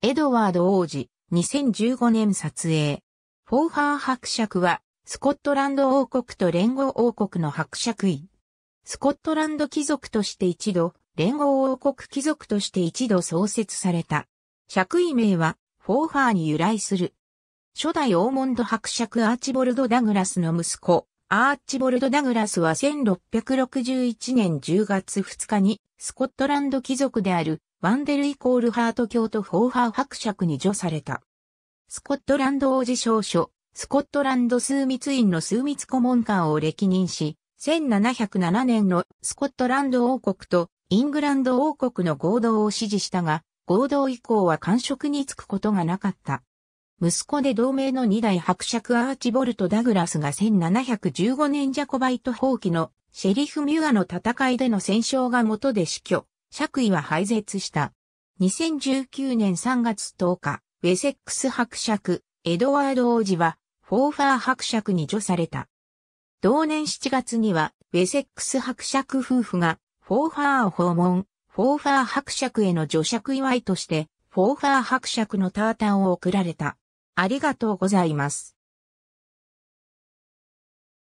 エドワード王子、2015年撮影。フォーハー伯爵は、スコットランド王国と連合王国の伯爵位。スコットランド貴族として一度、連合王国貴族として一度創設された。爵位名は、フォーハーに由来する。初代オーモンド伯爵アーチボルド・ダグラスの息子、アーチボルド・ダグラスは1661年10月2日に、スコットランド貴族であるワンデルイコールハート教とフォーハー伯爵に除された。スコットランド王子証書、スコットランド枢密院の枢密顧問官を歴任し、1707年のスコットランド王国とイングランド王国の合同を支持したが、合同以降は官職に就くことがなかった。息子で同盟の二代伯爵アーチボルト・ダグラスが1715年ジャコバイト放棄のシェリフ・ミュアの戦いでの戦勝が元で死去。爵位は廃絶した。2019年3月10日、ウェセックス伯爵、エドワード王子は、フォーファー伯爵に除された。同年7月には、ウェセックス伯爵夫婦が、フォーファーを訪問、フォーファー伯爵への除爵祝いとして、フォーファー伯爵のタータンを贈られた。ありがとうございます。